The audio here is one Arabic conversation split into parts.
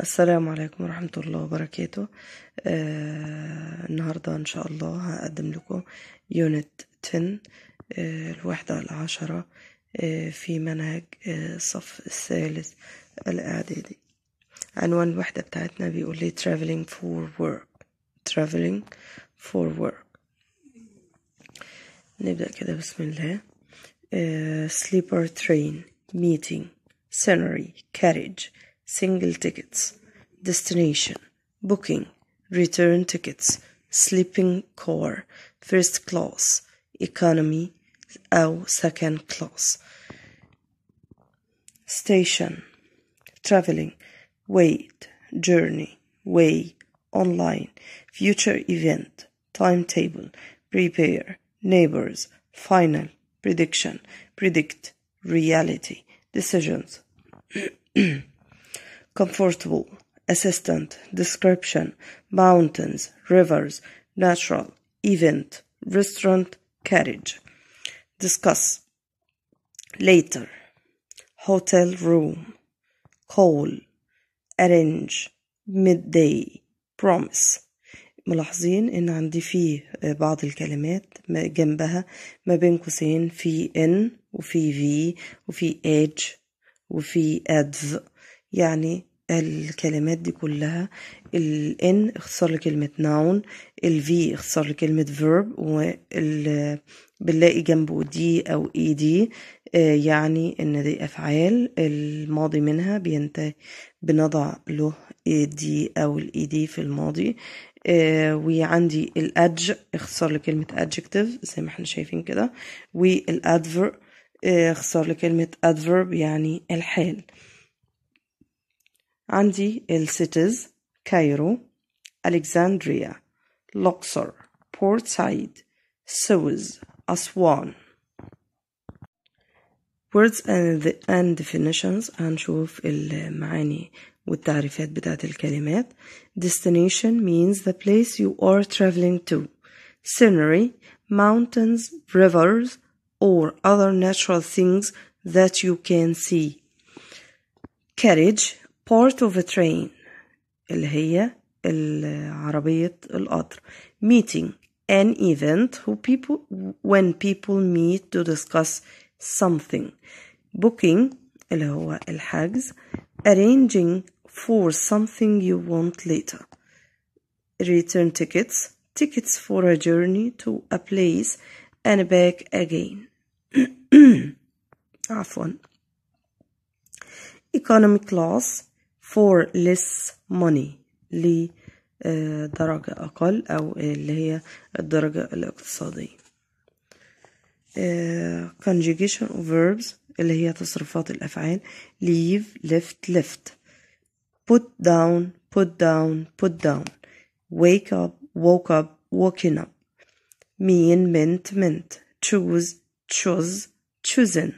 السلام عليكم ورحمة الله وبركاته آه النهاردة إن شاء الله هقدم لكم يونت 10 آه الوحدة العشرة آه في منهج آه الصف الثالث الإعدادي عنوان الوحدة بتاعتنا بيقول لي traveling for work traveling for work نبدأ كده بسم الله آه sleeper train meeting scenery carriage single tickets, destination, booking, return tickets, sleeping car, first class, economy أو second class. Station, traveling, wait, journey, way, online, future event, timetable, prepare, neighbors, final, prediction, predict, reality, decisions. comfortable, assistant, description, mountains, rivers, natural, event, restaurant, carriage. Discuss. Later. Hotel room. Call. Arrange. Midday. Promise. ملاحظين ان عندي فيه بعض الكلمات جنبها ما بين قوسين في ان وفي في وفي age وفي adv يعني الكلمات دي كلها ال N اختصار لكلمة noun ال V اختصار لكلمة verb وال بنلاقي جنبه دي أو e اي آه، دي يعني إن دي أفعال الماضي منها بينتهي بنضع له دي e أو الاي دي e في الماضي آه، وعندي الأدج اختصار لكلمة adjective زي ما احنا شايفين كده والأدفر آه، اختصار لكلمة adverb يعني الحال عندي السيتيز كايرو ألكسندريا لوكسور بورت سعيد سويز أسوان words and, the, and definitions هنشوف المعاني والتعريفات بتاعت الكلمات destination means the place you are traveling to scenery mountains rivers or other natural things that you can see carriage part of a train اللي هي el القطر meeting an event who people when people meet to discuss something booking اللي هو الحجز arranging for something you want later return tickets tickets for a journey to a place and back again عفوا economy class for less money لدرجة أقل أو اللي هي الدرجة الاقتصادية conjugation of verbs اللي هي تصرفات الأفعال leave left left put down put down put down wake up woke up woken up mean meant meant choose choose chosen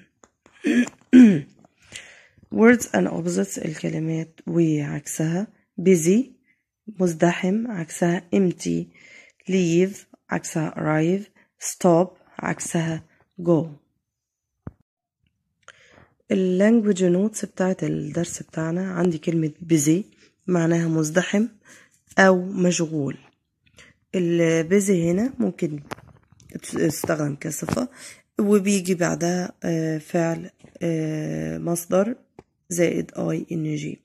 words and opposites الكلمات وعكسها busy مزدحم عكسها empty leave عكسها arrive stop عكسها go اللانجوج نوتس بتاعت الدرس بتاعنا عندي كلمة busy معناها مزدحم أو مشغول ال busy هنا ممكن تستخدم كصفة وبيجي بعدها آه، فعل آه، مصدر زائد اي ان جي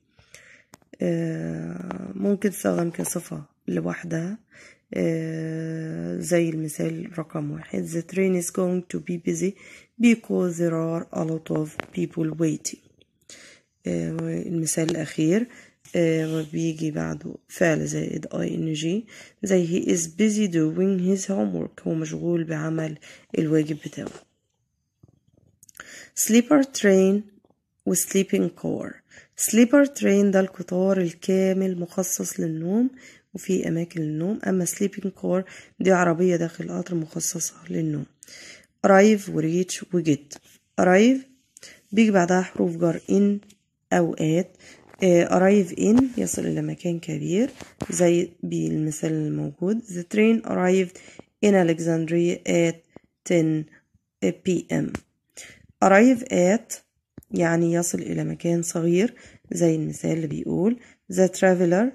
ممكن تستخدم كصفة لوحدها آه، زي المثال رقم واحد the train is going to be busy because there are a lot of people waiting آه، المثال الأخير آه، بيجي بعده فعل زائد ing زي he is busy doing his homework هو مشغول بعمل الواجب بتاعه sleeper train وسليبينج كور سليبر ترين ده القطار الكامل مخصص للنوم وفي أماكن للنوم أما سليبينج كور دي عربية داخل القطر مخصصة للنوم أرايف وريتش وجيت أرايف بيجي بعدها حروف جر إن أو آت أرايف إن يصل إلى مكان كبير زي بالمثال الموجود The train arrived in Alexandria at 10 p.m. arrive at يعني يصل إلى مكان صغير زي المثال اللي بيقول The traveler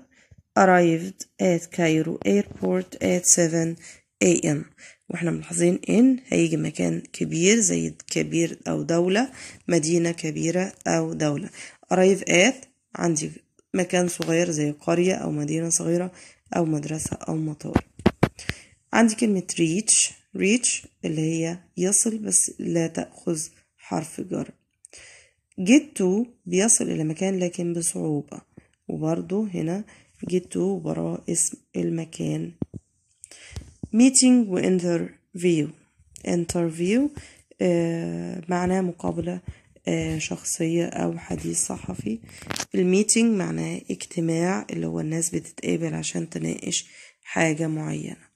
arrived at Cairo airport at 7 a.m. واحنا ملاحظين ان هيجي مكان كبير زي كبير او دولة مدينة كبيرة او دولة arrive at عندي مكان صغير زي قرية او مدينة صغيرة او مدرسة او مطار عندي كلمة reach reach اللي هي يصل بس لا تأخذ حرف جر get to بيصل إلى مكان لكن بصعوبة وبرضو هنا get to وراه اسم المكان meeting وانترفيو interview آه معناه مقابلة آه شخصية أو حديث صحفي الميتينج معناه اجتماع اللي هو الناس بتتقابل عشان تناقش حاجة معينة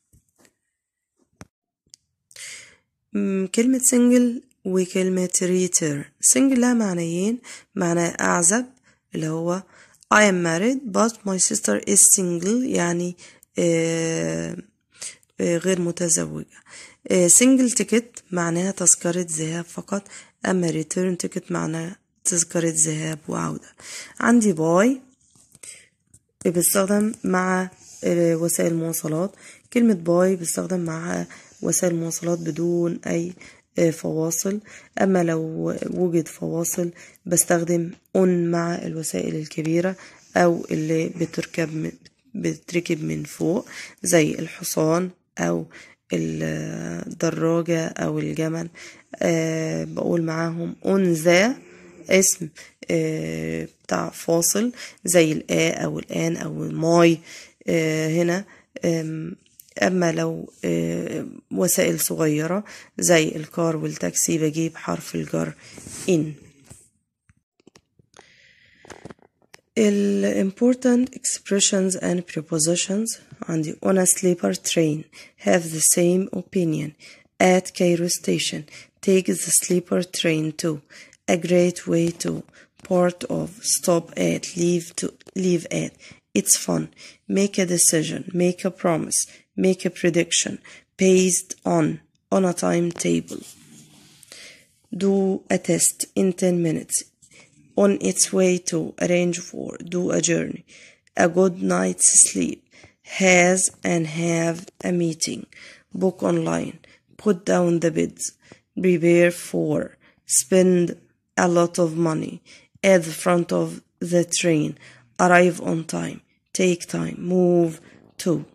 كلمة سنجل وكلمة ريتر سنجلة معنيين معنى أعزب اللي هو I am married but my sister is single يعني آه، آه، غير متزوجة سنجل آه، تيكت معناها تذكرة ذهاب فقط أما ريتيرن تيكت معناها تذكرة ذهاب وعودة عندي باي بيستخدم مع وسائل المواصلات كلمة باي بيستخدم مع وسائل المواصلات بدون أي آه، فواصل أما لو وجد فواصل بستخدم أون مع الوسائل الكبيرة أو اللي بتركب من بتركب من فوق زي الحصان أو الدراجة أو الجمل أه بقول معاهم أنذا اسم أه بتاع فاصل زي الآ أو الآن أو الماي أه هنا أما لو وسائل صغيرة زي الكار والتاكسي بجيب حرف الجر إن ال important expressions and prepositions عندي on a sleeper train have the same opinion at Cairo station take the sleeper train to a great way to part of stop at leave to leave at it's fun make a decision make a promise make a prediction based on on a timetable do a test in 10 minutes on its way to arrange for do a journey a good night's sleep has and have a meeting book online put down the bids prepare for spend a lot of money at the front of the train arrive on time take time move to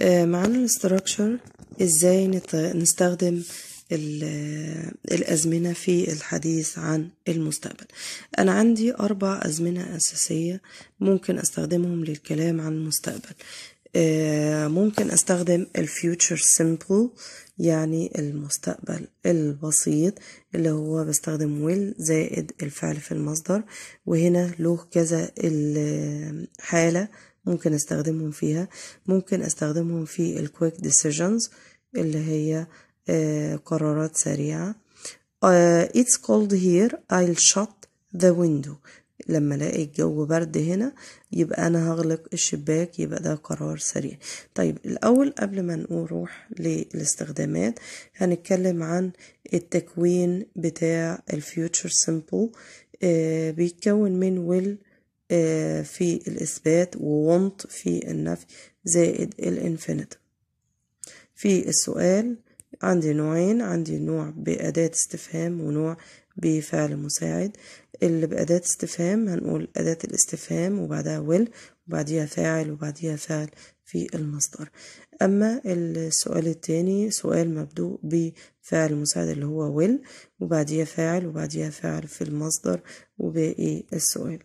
آه، معانا الاستراكشر ازاي نستخدم الأزمنة في الحديث عن المستقبل أنا عندي أربع أزمنة أساسية ممكن أستخدمهم للكلام عن المستقبل آه، ممكن أستخدم الفيوتشر سيمبل يعني المستقبل البسيط اللي هو بستخدم will زائد الفعل في المصدر وهنا له كذا الحالة ممكن استخدمهم فيها ممكن استخدمهم في الكويك decisions اللي هي آه، قرارات سريعة آه، it's cold here I'll shut the window لما الاقي الجو برد هنا يبقى انا هغلق الشباك يبقى ده قرار سريع طيب الاول قبل ما نروح للاستخدامات هنتكلم عن التكوين بتاع الفيوتشر سيمبل آه، بيتكون من will آه، في الإثبات وونت في النفي زائد الإنفينيت في السؤال عندي نوعين عندي نوع بأداة استفهام ونوع بفعل مساعد اللي بأداة استفهام هنقول أداة الاستفهام وبعدها ويل وبعديها فاعل وبعديها فعل في المصدر أما السؤال التاني سؤال مبدوء بفعل مساعد اللي هو ويل وبعديها فاعل وبعديها فاعل في المصدر وباقي السؤال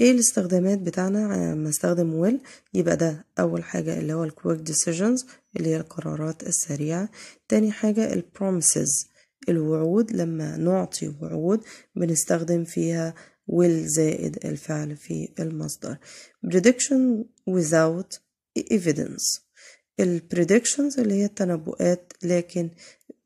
ايه الاستخدامات بتاعنا لما استخدم ويل يبقى ده اول حاجة اللي هو الكويك ديسيجنز اللي هي القرارات السريعة تاني حاجة البروميسز الوعود لما نعطي وعود بنستخدم فيها ويل زائد الفعل في المصدر prediction without evidence البريدكشنز predictions اللي هي التنبؤات لكن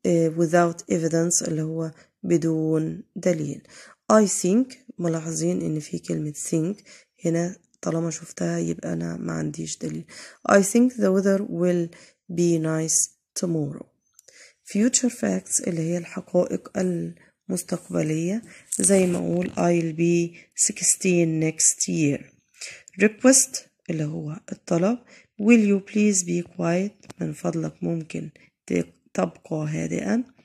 آه، without evidence اللي هو بدون دليل I think ملاحظين ان في كلمة think هنا طالما شفتها يبقى انا ما عنديش دليل I think the weather will be nice tomorrow future facts اللي هي الحقائق المستقبلية زي ما اقول I'll be 16 next year request اللي هو الطلب will you please be quiet من فضلك ممكن تبقى هادئا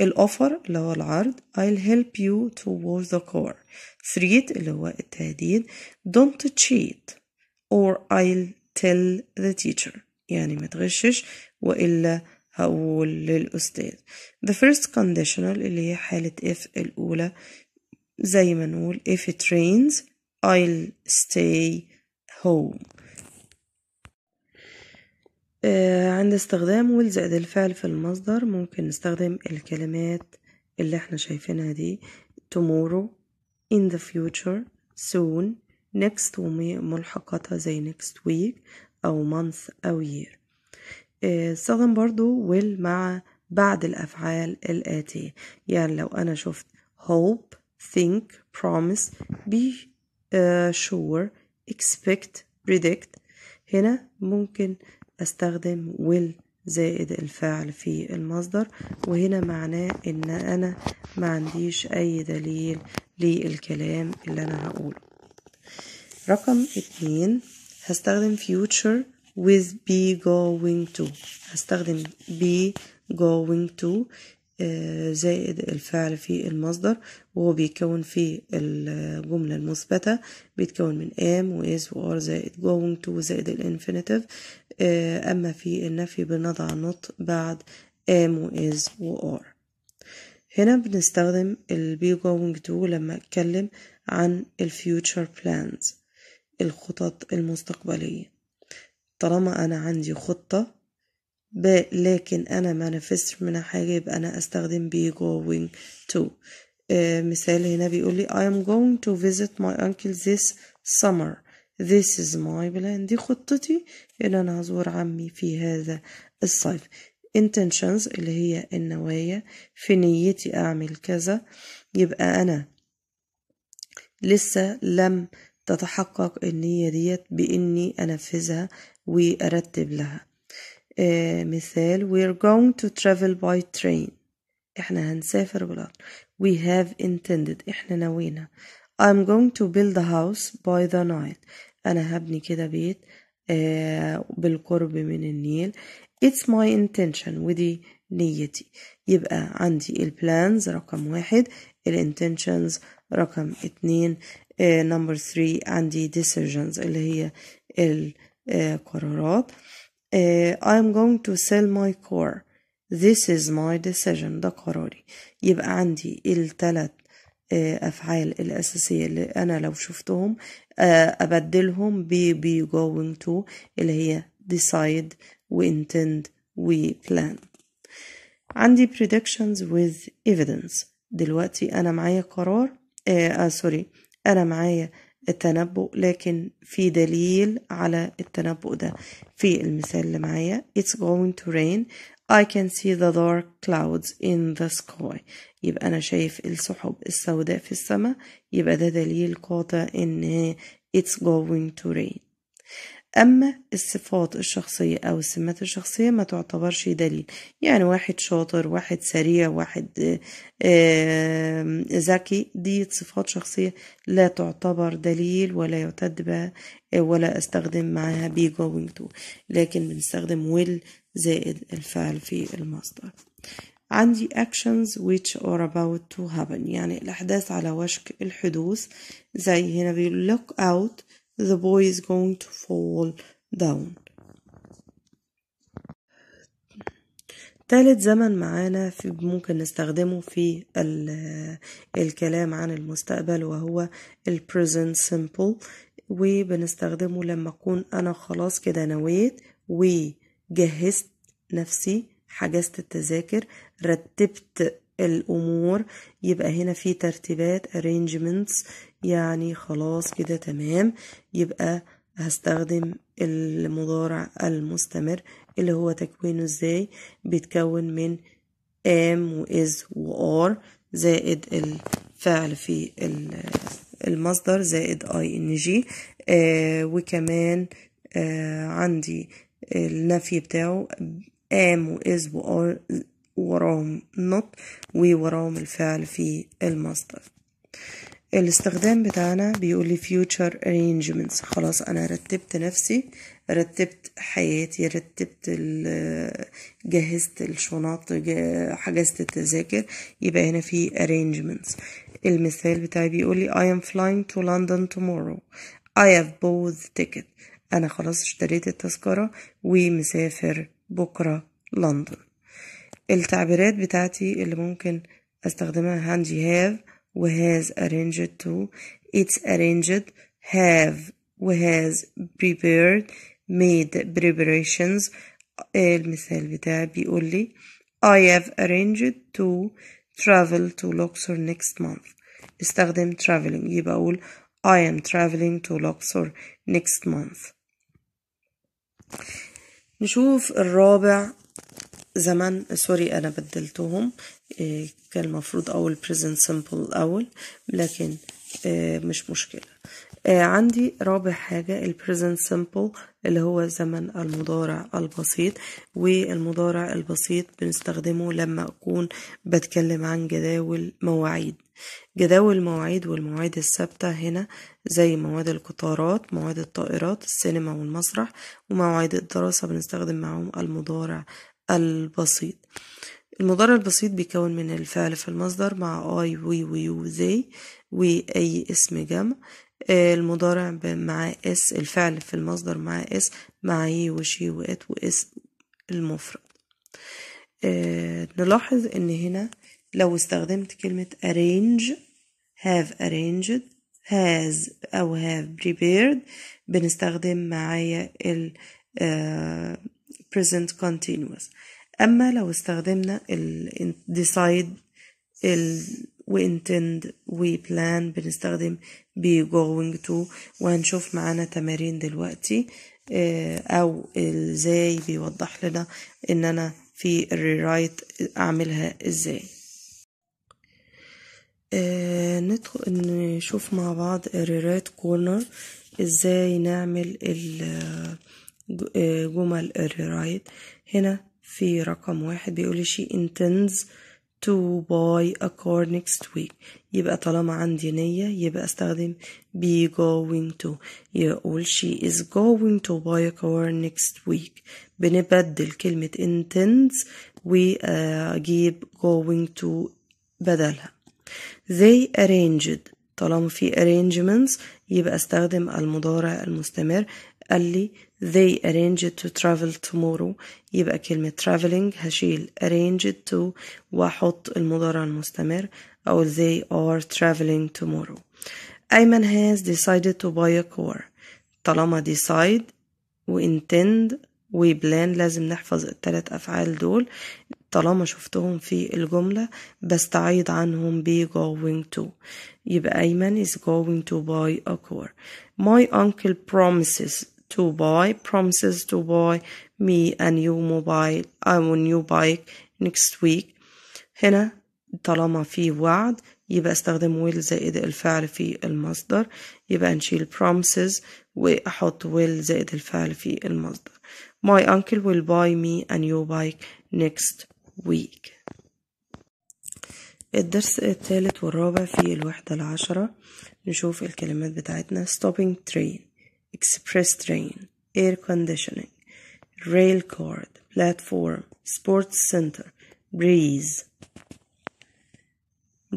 الأوفر اللي هو العرض I'll help you towards the car threat اللي هو التهديد don't cheat or I'll tell the teacher يعني ما تغشش وإلا هقول للأستاذ the first conditional اللي هي حالة if الأولى زي ما نقول if it rains I'll stay home آه، عند استخدام ولزق الفعل في المصدر ممكن نستخدم الكلمات اللي احنا شايفينها دي tomorrow in the future soon next وملحقاتها زي next week أو month أو year آه، استخدم برضو will مع بعد الأفعال الآتية يعني لو أنا شفت hope think promise be uh, sure expect predict هنا ممكن استخدم will زائد الفعل في المصدر وهنا معناه ان انا ما عنديش اي دليل للكلام اللي انا هقوله رقم اتنين هستخدم future with be going to هستخدم be going to آه، زائد الفعل في المصدر وهو بيتكون في الجملة المثبتة بيتكون من am و is و are زائد going to زائد الانفينيتيف آه، أما في النفي بنضع not بعد am و is و are هنا بنستخدم ال be going to لما أتكلم عن ال future plans الخطط المستقبلية طالما أنا عندي خطة ب لكن أنا ما نفذتش منها حاجة يبقى أنا أستخدم be going to آه مثال هنا بيقول لي I am going to visit my uncle this summer this is my plan دي خطتي إن أنا هزور عمي في هذا الصيف intentions اللي هي النوايا في نيتي أعمل كذا يبقى أنا لسه لم تتحقق النية ديت بإني أنفذها وأرتب لها مثال مثال we're going to travel by train احنا هنسافر بالقطر we have intended احنا نوينا I'm going to build a house by the Nile أنا هبني كده بيت بالقرب من النيل It's my intention ودي نيتي يبقى عندي plans رقم واحد intentions رقم اتنين number three عندي decisions اللي هي القرارات uh, uh, I'm going to sell my car this is my decision ده قراري يبقى عندي التلات أفعال الأساسية اللي أنا لو شفتهم أبدلهم ب be going to اللي هي decide و intend و plan عندي predictions with evidence دلوقتي أنا معايا قرار آه, آه سوري أنا معايا التنبؤ لكن في دليل على التنبؤ ده في المثال اللي معايا It's going to rain I can see the dark clouds in the sky يبقى أنا شايف السحب السوداء في السماء يبقى ده دليل قاطع إن it's going to rain أما الصفات الشخصية أو السمات الشخصية ما تعتبرش دليل يعني واحد شاطر واحد سريع واحد ذكي دي صفات شخصية لا تعتبر دليل ولا يعتد بها آه، ولا استخدم معاها be going to لكن بنستخدم will زائد الفعل في المصدر عندي actions which are about to happen يعني الأحداث على وشك الحدوث زي هنا بيقول look out The boy is going to fall down تالت زمن معانا في ممكن نستخدمه في الكلام عن المستقبل وهو ال present simple وبنستخدمه لما أكون أنا خلاص كده نويت وجهزت نفسي حجزت التذاكر رتبت الأمور يبقى هنا في ترتيبات arrangements يعني خلاص كده تمام يبقى هستخدم المضارع المستمر اللي هو تكوينه ازاي بيتكون من am و وار زائد الفعل في المصدر زائد ing آه وكمان آه عندي النفي بتاعه am و وار وراهم not ووراهم الفعل في المصدر الاستخدام بتاعنا بيقول لي future arrangements خلاص انا رتبت نفسي رتبت حياتي رتبت جهزت الشنط حجزت التذاكر يبقى هنا في arrangements المثال بتاعي بيقول لي I am flying to London tomorrow I have bought the ticket انا خلاص اشتريت التذكرة ومسافر بكرة لندن التعبيرات بتاعتي اللي ممكن استخدمها handy have وهاز arranged to it's arranged have وهاز prepared made preparations المثال بتاعي بيقول لي I have arranged to travel to Luxor next month استخدم traveling يبقى أقول I am traveling to Luxor next month نشوف الرابع زمن سوري أنا بدلتهم إيه، كان المفروض اول present simple الاول لكن إيه، مش مشكلة إيه، عندي رابع حاجة ال present simple اللي هو زمن المضارع البسيط والمضارع البسيط بنستخدمه لما أكون بتكلم عن جداول مواعيد جداول المواعيد والمواعيد الثابتة هنا زي مواعيد القطارات مواعيد الطائرات السينما والمسرح ومواعيد الدراسة بنستخدم معهم المضارع البسيط المضارع البسيط بيكون من الفعل في المصدر مع اي وي ويو زي واي اسم جمع آه، المضارع مع اس الفعل في المصدر مع اس مع ي وشي وات واسم المفرد آه، نلاحظ ان هنا لو استخدمت كلمة arrange have arranged has أو have prepared بنستخدم معايا ال uh, present continuous أما لو استخدمنا ال decide ال we plan بنستخدم be going to وهنشوف معانا تمارين دلوقتي آه، أو ازاي بيوضح لنا إن أنا في الريرايت أعملها ازاي آه، ندخل نشوف مع بعض الريرايت كورنر ازاي نعمل آه، جمل الريرايت هنا في رقم واحد بيقولي she intends to buy a car next week يبقى طالما عندي نية يبقى استخدم be going to يقول she is going to buy a car next week بنبدل كلمة intends واجيب going to بدلها they arranged طالما في arrangements يبقى استخدم المضارع المستمر اللي they arranged to travel tomorrow يبقى كلمة traveling هشيل arranged to وأحط المضارع المستمر أو they are traveling tomorrow أيمن has decided to buy a car طالما decide وintend وبلان لازم نحفظ التلات أفعال دول طالما شفتهم في الجملة بستعيض عنهم ب going to يبقى أيمن is going to buy a car my uncle promises to buy, promises to buy me a new mobile a new bike next week هنا طالما في وعد يبقى استخدم will زائد الفعل في المصدر يبقى نشيل promises وأحط will زائد الفعل في المصدر My uncle will buy me a new bike next week الدرس الثالث والرابع في الوحدة العشرة نشوف الكلمات بتاعتنا stopping train express train, air conditioning, rail cord, platform, sports center, breeze.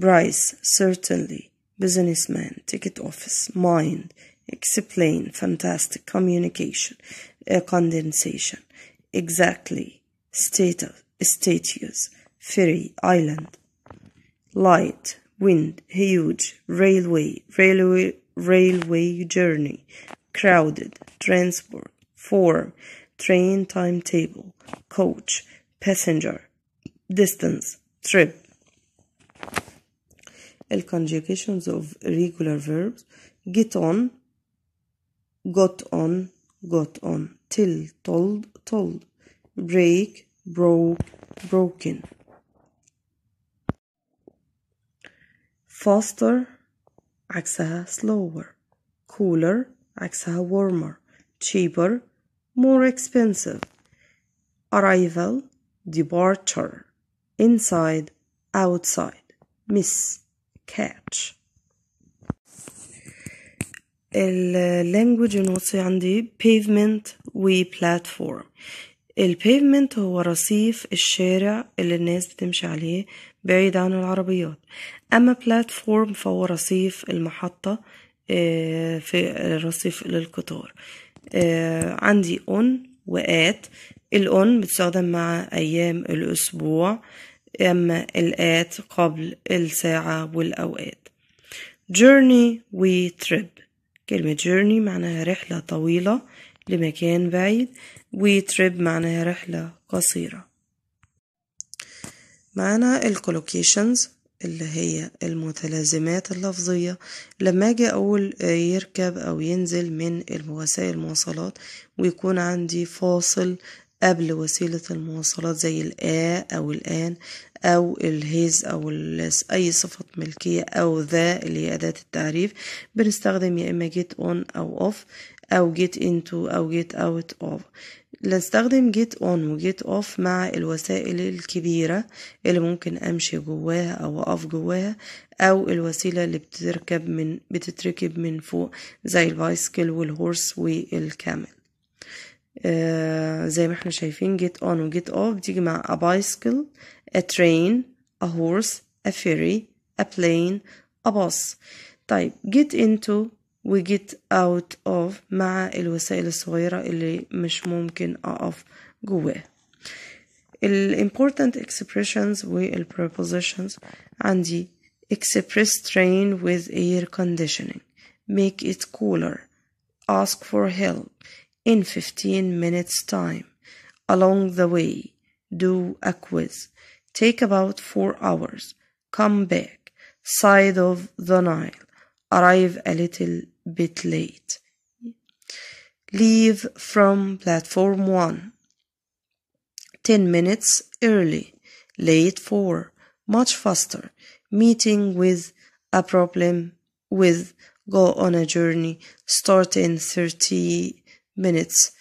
Bryce, certainly, businessman, ticket office, mind, explain, fantastic, communication, air condensation, exactly, status, status, ferry, island, light, wind, huge, railway, railway, railway journey, crowded, transport, form, train timetable, coach, passenger, distance, trip. El conjugations of regular verbs get on, got on, got on, till, told, told, break, broke, broken. Faster, عكسها slower, cooler, عكسها warmer cheaper more expensive arrival departure inside outside miss catch ال language نوتس عندي pavement و platform ال pavement هو رصيف الشارع اللي الناس بتمشي عليه بعيد عن العربيات أما platform فهو رصيف المحطة آه، في الرصيف للقطار آه، عندي اون وات الاون بتستخدم مع ايام الاسبوع اما الات قبل الساعة والاوقات journey و trip كلمة journey معناها رحلة طويلة لمكان بعيد و trip معناها رحلة قصيرة معنا الكولوكيشنز اللي هي المتلازمات اللفظية لما أجي أقول يركب أو ينزل من وسائل المواصلات ويكون عندي فاصل قبل وسيلة المواصلات زي الآ أو الآن أو الهيز أو أي صفة ملكية أو ذا اللي هي أداة التعريف بنستخدم يا إما جيت أون أو أوف أو جيت into أو جيت out of نستخدم جيت اون وجيت اوف مع الوسائل الكبيرة اللي ممكن أمشي جواها أو أقف جواها أو الوسيلة اللي بتركب من بتتركب من فوق زي البايسكل والهورس والكامل آه زي ما احنا شايفين جيت اون وجيت اوف بتيجي مع ا بايسكل ا ترين ا هورس ا فيري ا بلين ا باص طيب جيت انتو get out of. مع الوسائل الصغيرة اللي مش ممكن اقف جواها important expressions وال prepositions عندي express train with air conditioning make it cooler ask for help in 15 minutes time along the way do a quiz take about 4 hours come back side of the Nile arrive a little bit late. Leave from platform 1. 10 minutes early, late for, much faster, meeting with a problem with, go on a journey, start in 30 minutes,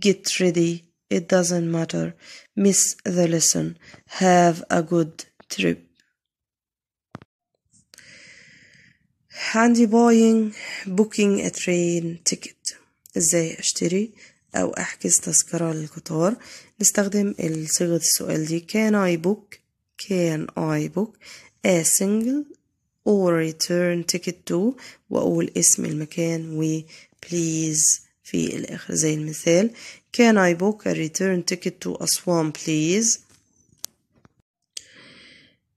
get ready, it doesn't matter, miss the lesson, have a good trip. handy buying booking a train ticket ازاي اشتري او احجز تذكرة للقطار نستخدم صيغة السؤال دي can I book can I book a single or return ticket to واقول اسم المكان و please في الاخر زي المثال can I book a return ticket to أسوان please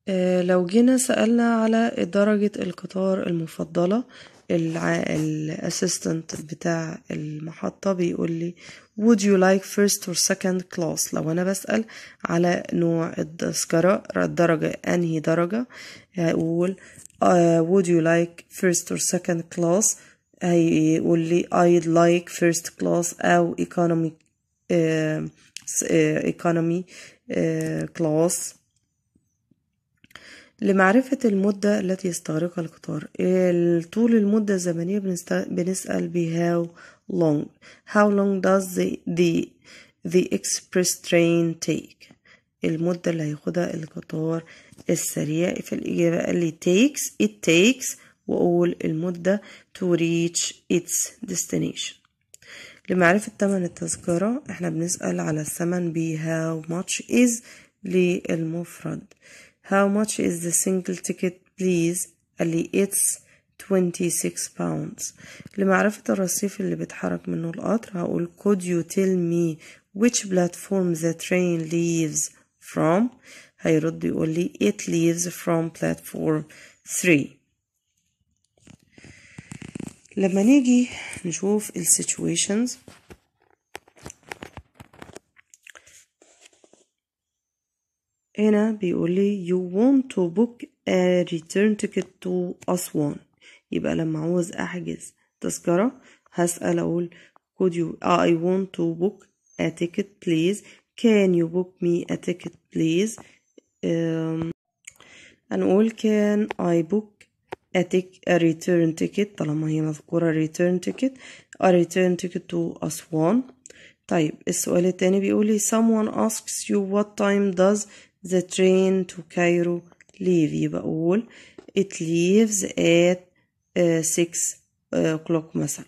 آه، لو جينا سألنا على درجة القطار المفضلة الاسيستنت بتاع المحطة بيقول لي would you like first or second class لو انا بسأل على نوع التذكرة الدرجة انهي درجة هيقول uh, would you like first or second class هيقول لي I'd like first class او economy uh, economy uh, class لمعرفة المدة التي يستغرقها القطار طول المدة الزمنية بنسأل how long how long does the, the, the express train take المدة اللي هياخدها القطار السريع في الإجابة قال لي takes it takes وأقول المدة to reach its destination لمعرفة تمن التذكرة احنا بنسأل على الثمن بـ how much is للمفرد How much is the single ticket please قال it's 26 pounds لمعرفة الرصيف اللي بتحرك منه القطر هقول could you tell me which platform the train leaves from هيرد يقول لي it leaves from platform 3 لما نيجي نشوف ال situations هنا بيقول لي you want to book a return ticket to أسوان يبقى لما عاوز أحجز تذكرة هسأل أقول could you uh, I want to book a ticket please can you book me a ticket please um, هنقول can I book a, tic, a return ticket طالما هي مذكورة return ticket a return ticket to أسوان طيب السؤال التاني بيقولي someone asks you what time does the train to Cairo leave يبقى أقول it leaves at uh, 6 uh, o'clock مثلا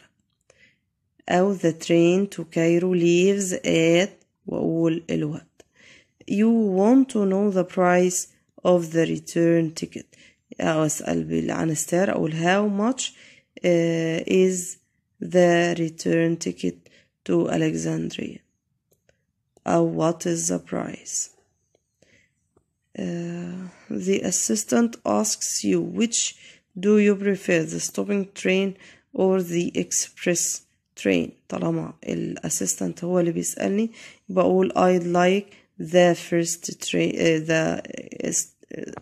أو the train to Cairo leaves at وأقول الوقت you want to know the price of the return ticket أو أسأل بالعنستار أقول how much uh, is the return ticket to Alexandria أو what is the price the assistant asks you which do you prefer the stopping train or the express train طالما الاسيستنت هو اللي بيسألني بقول I'd like the first train uh, the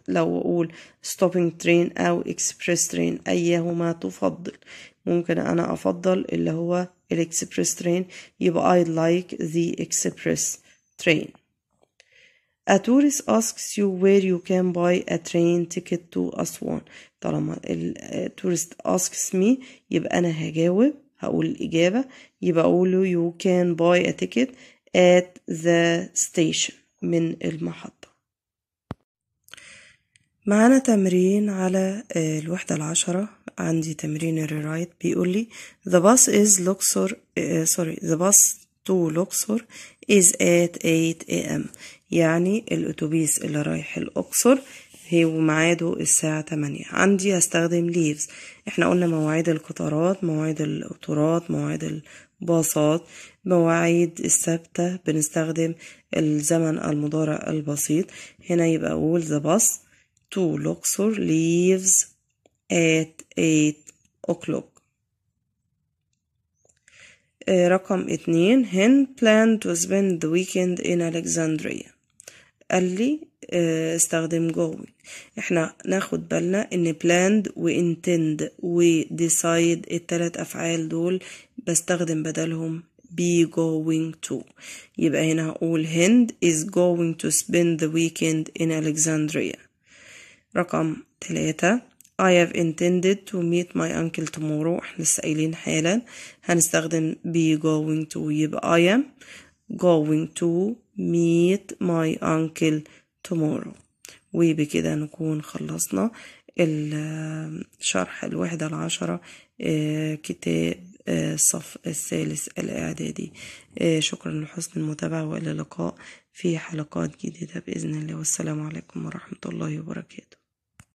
لو اقول stopping train او express train ايهما تفضل ممكن انا افضل اللي هو الاكسبرس train يبقى I'd like the express train A tourist asks you where you can buy a train ticket to Aswan طالما tourist asks me يبقى أنا هجاوب هقول الإجابة يبقى أقوله you can buy a ticket at the station من المحطة معانا تمرين على الوحدة العشرة عندي تمرين الريرايت بيقول لي the bus is Luxor uh, sorry the bus to Luxor is at 8 a.m. يعني الأتوبيس اللي رايح الأقصر هي ميعاده الساعة 8 عندي هستخدم ليفز احنا قلنا مواعيد القطارات مواعيد القطارات مواعيد الباصات مواعيد الثابتة بنستخدم الزمن المضارع البسيط هنا يبقى أقول the bus to الأقصر leaves at 8 o'clock آه، رقم اتنين هن plan to spend the weekend in Alexandria قال لي آه، استخدم جوجل احنا ناخد بالنا ان بلاند وانتند وديسايد التلات افعال دول بستخدم بدلهم be going to يبقى هنا هقول هند is going to spend the weekend in Alexandria رقم تلاتة I have intended to meet my uncle tomorrow احنا لسه قايلين حالا هنستخدم be going to يبقى I am going to meet my uncle tomorrow وبكده نكون خلصنا شرح الوحدة العشرة آه، كتاب الصف آه، الثالث الإعدادي آه، شكرا لحسن المتابعة وإلى اللقاء في حلقات جديدة بإذن الله والسلام عليكم ورحمة الله وبركاته